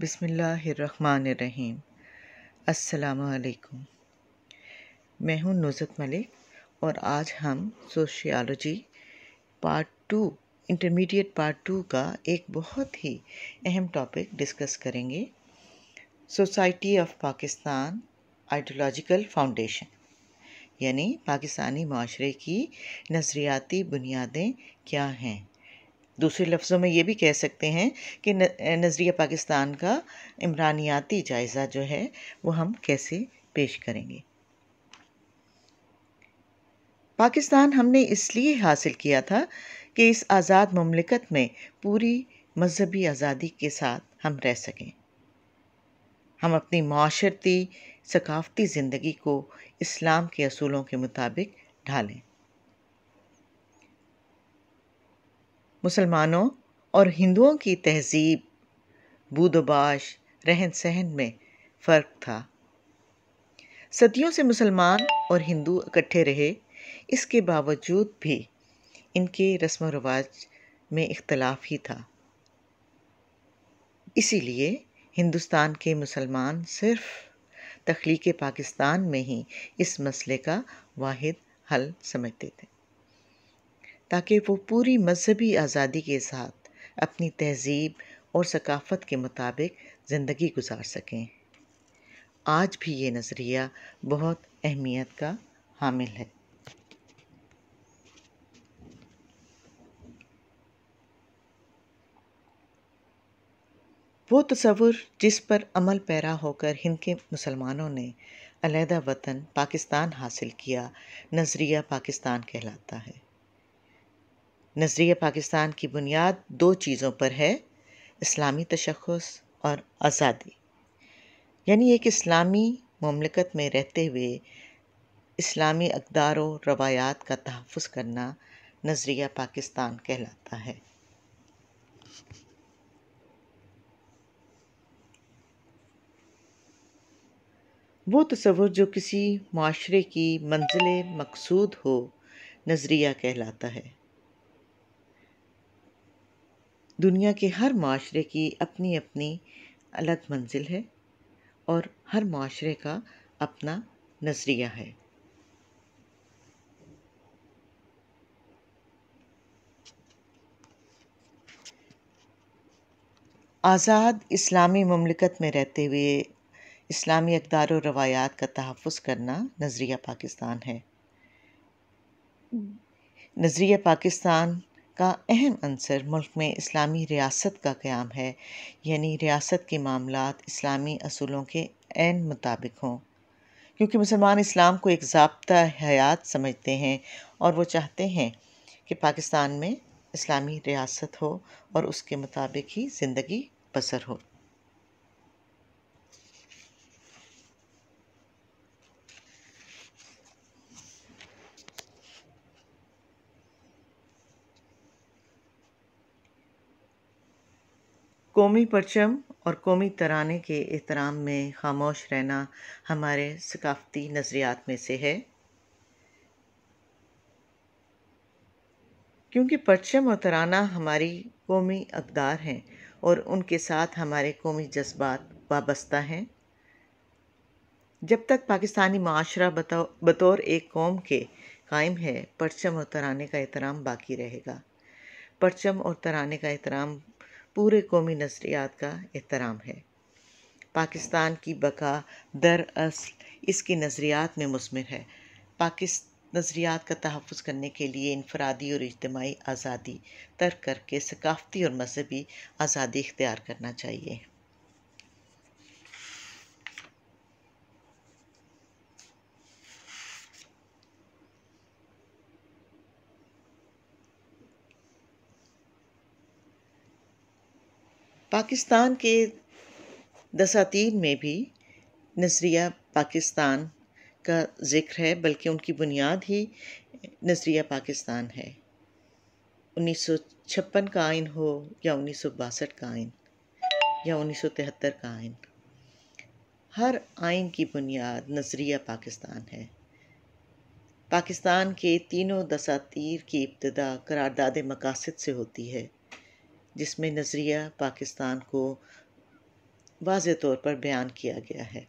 बिसमीम अलकुम मैं हूं नुजत मलिक और आज हम sociology part two intermediate part two का एक बहुत ही अहम टॉपिक डिस्कस करेंगे society of Pakistan ideological foundation यानी पाकिस्तानी माशरे की नज़रियाती बुनियादें क्या हैं दूसरे लफ्ज़ों में ये भी कह सकते हैं कि नज़रिया पाकिस्तान का इमरानियाती जायज़ा जो है वो हम कैसे पेश करेंगे पाकिस्तान हमने इसलिए हासिल किया था कि इस आज़ाद ममलिकत में पूरी मजहबी आज़ादी के साथ हम रह सकें हम अपनी माशरती सकाफ़ती ज़िंदगी को इस्लाम के असूलों के मुताबिक ढालें मुसलमानों और हिंदुओं की तहजीब बूदोबाश रहन सहन में फ़र्क था सदियों से मुसलमान और हिंदू इकट्ठे रहे इसके बावजूद भी इनके रस्म रवाज में इख्तलाफ ही था इसीलिए हिंदुस्तान के मुसलमान सिर्फ तख्लीक पाकिस्तान में ही इस मसले का वाहिद हल समझते थे ताकि वो पूरी मजहबी आज़ादी के साथ अपनी तहज़ीब और सकाफ़त के मुताबिक ज़िंदगी गुजार सकें आज भी ये नज़रिया बहुत अहमियत का हामिल है वो तस्वुर जिस पर अमल पैरा होकर हिंद के मुसलमानों ने अलहदा वतन पाकिस्तान हासिल किया नज़रिया पाकिस्तान कहलाता है नज़रिया पाकिस्तान की बुनियाद दो चीज़ों पर है इस्लामी तशखस और आज़ादी यानी एक इस्लामी ममलकत में रहते हुए इस्लामी अकदार व रवायात का तहफ़ करना नज़रिया पाकिस्तान कहलाता है वो तस्वुर जो किसी माशरे की मंजिल मकसूद हो नज़रिया कहलाता है दुनिया के हर माशरे की अपनी अपनी अलग मंजिल है और हर माशरे का अपना नज़रिया है आज़ाद इस्लामी ममलिकत में रहते हुए इस्लामी अकदार और रवायात का तहफ़ करना नज़रिया पाकिस्तान है नज़रिया पाकिस्तान का अहम अंसर मुल्क में इस्लामी रियासत का क़्याम है यानी रियासत के मामला इस्लामी असूलों के एन मुताबिक हों क्योंकि मुसलमान इस्लाम को एक जबता हयात समझते हैं और वो चाहते हैं कि पाकिस्तान में इस्लामी रियासत हो और उसके मुताबिक ही ज़िंदगी बसर हो कौमी परचम और कौमी तराने के एहतराम में खामोश रहना हमारे सकाफ़ती नज़रियात में से है क्योंकि परचम और तराना हमारी कौमी अकदार हैं और उनके साथ हमारे कौमी जज्बात वाबस्ता हैं जब तक पाकिस्तानी माशरा बतौर एक कौम के कायम है परचम और तराने का एहतराम बाकी रहेगा परचम और तराने का एहतराम पूरे कौमी नज़रियात का एहतराम है पाकिस्तान की बका दर असल इसकी नज़रियात में मुस्मिर है पाकिस्तान नज़रियात का तहफ़ करने के लिए इनफरादी और इजतमाही आज़ादी तर्क करके सकाफ़ती और मजहबी आज़ादी इख्तियार करना चाहिए पाकिस्तान के दसातीन में भी नजरिया पाकिस्तान का ज़िक्र है बल्कि उनकी बुनियाद ही नजरिया पाकिस्तान है 1956 का आयन हो या बासठ का आयन या तिहत्तर का आयन हर आयन की बुनियाद नजरिया पाकिस्तान है पाकिस्तान के तीनों दसातीर की इब्तदा करारदाद मकासद से होती है जिसमें नज़रिया पाकिस्तान को वाज तौर पर बयान किया गया है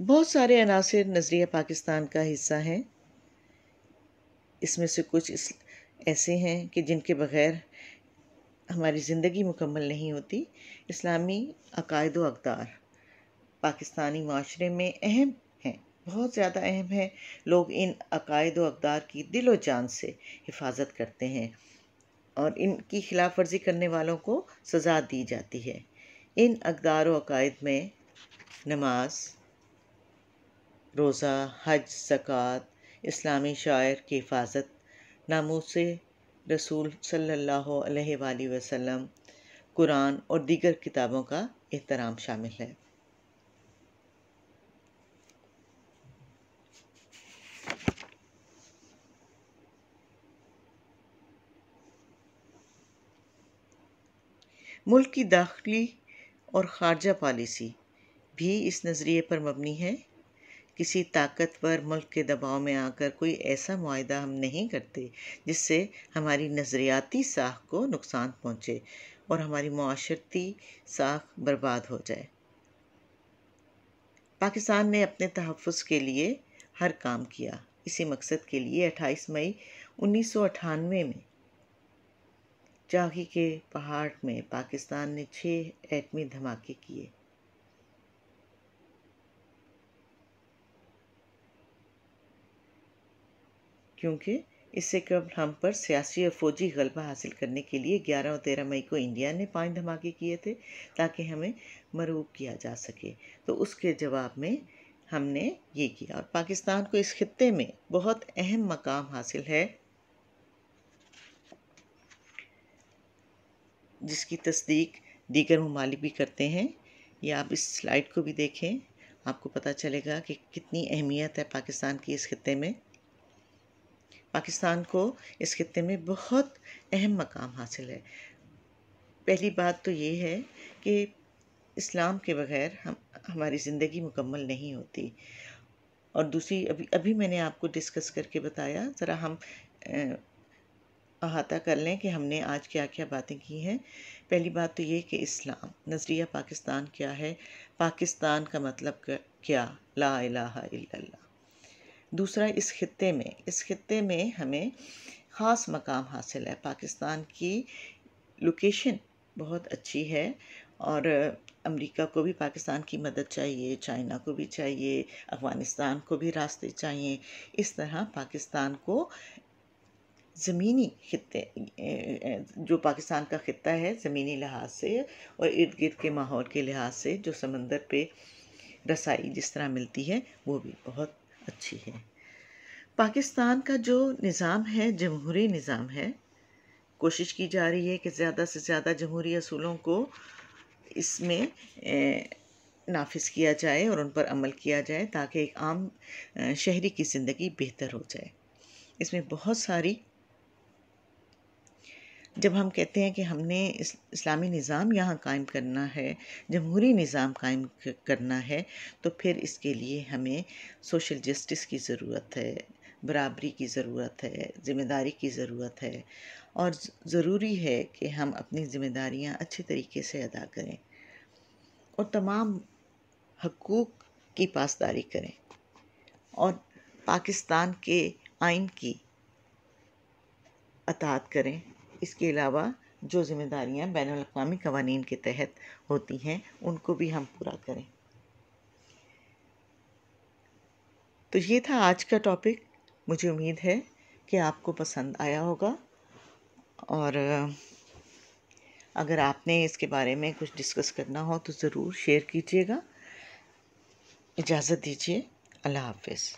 बहुत सारे अनासर नज़रिया पाकिस्तान का हिस्सा हैं इसमें से कुछ इस ऐसे हैं कि जिनके बग़ैर हमारी ज़िंदगी मुकम्मल नहीं होती इस्लामी अकायद व अकदार पाकिस्तानी माशरे में अहम हैं बहुत ज़्यादा अहम हैं लोग इन अकायद अकदार की दिलो जान से हिफाजत करते हैं और इनकी खिलाफ वर्जी करने वालों को सज़ा दी जाती है इन अकदार अकायद में नमाज रोज़ा हज जक़ात इस्लामी शायर की हिफाजत नामूस रसूल सल्लल्लाहु अलैहि वसल्लम कुरान और दीगर किताबों का एहतराम शामिल है मुल्क की दाखिली और खारजा पॉलिसी भी इस नज़रिए पर मबनी है किसी ताकतवर मुल्क के दबाव में आकर कोई ऐसा माहा हम नहीं करते जिससे हमारी नज़रियाती साख को नुकसान पहुँचे और हमारी माशरती साख बर्बाद हो जाए पाकिस्तान ने अपने तहफ़ के लिए हर काम किया इसी मकसद के लिए 28 मई उन्नीस में चाही के पहाड़ में पाकिस्तान ने छह एटमी धमाके किए क्योंकि इससे कब हम पर सियासी और फौजी गलबा हासिल करने के लिए 11 और 13 मई को इंडिया ने पांच धमाके किए थे ताकि हमें मरूब किया जा सके तो उसके जवाब में हमने ये किया और पाकिस्तान को इस खत्े में बहुत अहम मकाम हासिल है जिसकी तस्दीक दीगर ममालिक भी करते हैं ये आप इस स्लाइड को भी देखें आपको पता चलेगा कि कितनी अहमियत है पाकिस्तान की इस खत्े में पाकिस्तान को इस खत्े में बहुत अहम मकाम हासिल है पहली बात तो ये है कि इस्लाम के बगैर हम हमारी ज़िंदगी मुकम्मल नहीं होती और दूसरी अभी अभी मैंने आपको डिस्कस करके बताया ज़रा हम अहाता कर लें कि हमने आज क्या क्या बातें की हैं पहली बात तो ये कि इस्लाम नज़रिया पाकिस्तान क्या है पाकिस्तान का मतलब क्या ला इलाहा इल्लल्लाह दूसरा इस खत्े में इस खत्े में हमें ख़ास मकाम हासिल है पाकिस्तान की लोकेशन बहुत अच्छी है और अमेरिका को भी पाकिस्तान की मदद चाहिए चाइना को भी चाहिए अफ़गानिस्तान को भी रास्ते चाहिए इस तरह पाकिस्तान को ज़मीनी खत्े जो पाकिस्तान का खत्ता है ज़मीनी लिहाज से और इर्द गिर्द के माहौल के लिहाज से जो समंदर पे रसाई जिस तरह मिलती है वो भी बहुत अच्छी है पाकिस्तान का जो निज़ाम है जमहूरी निज़ाम है कोशिश की जा रही है कि ज़्यादा से ज़्यादा जमहूरी असूलों को इसमें नाफिज किया जाए और उन पर अमल किया जाए ताकि एक आम शहरी की ज़िंदगी बेहतर हो जाए इसमें बहुत सारी जब हम कहते हैं कि हमने इस, इस्लामी निज़ाम यहाँ कायम करना है जमहूरी निज़ाम कायम करना है तो फिर इसके लिए हमें सोशल जस्टिस की ज़रूरत है बराबरी की ज़रूरत है ज़िम्मेदारी की ज़रूरत है और ज़रूरी है कि हम अपनी ज़िम्मेदारियाँ अच्छे तरीके से अदा करें और तमाम हकूक़ की पासदारी करें और पाकिस्तान के आइन की अतात करें इसके अलावा जो ज़िम्मेदारियाँ बैन अवी कवानीन के तहत होती हैं उनको भी हम पूरा करें तो ये था आज का टॉपिक मुझे उम्मीद है कि आपको पसंद आया होगा और अगर आपने इसके बारे में कुछ डिस्कस करना हो तो ज़रूर शेयर कीजिएगा इजाज़त दीजिए अल्लाह हाफिज़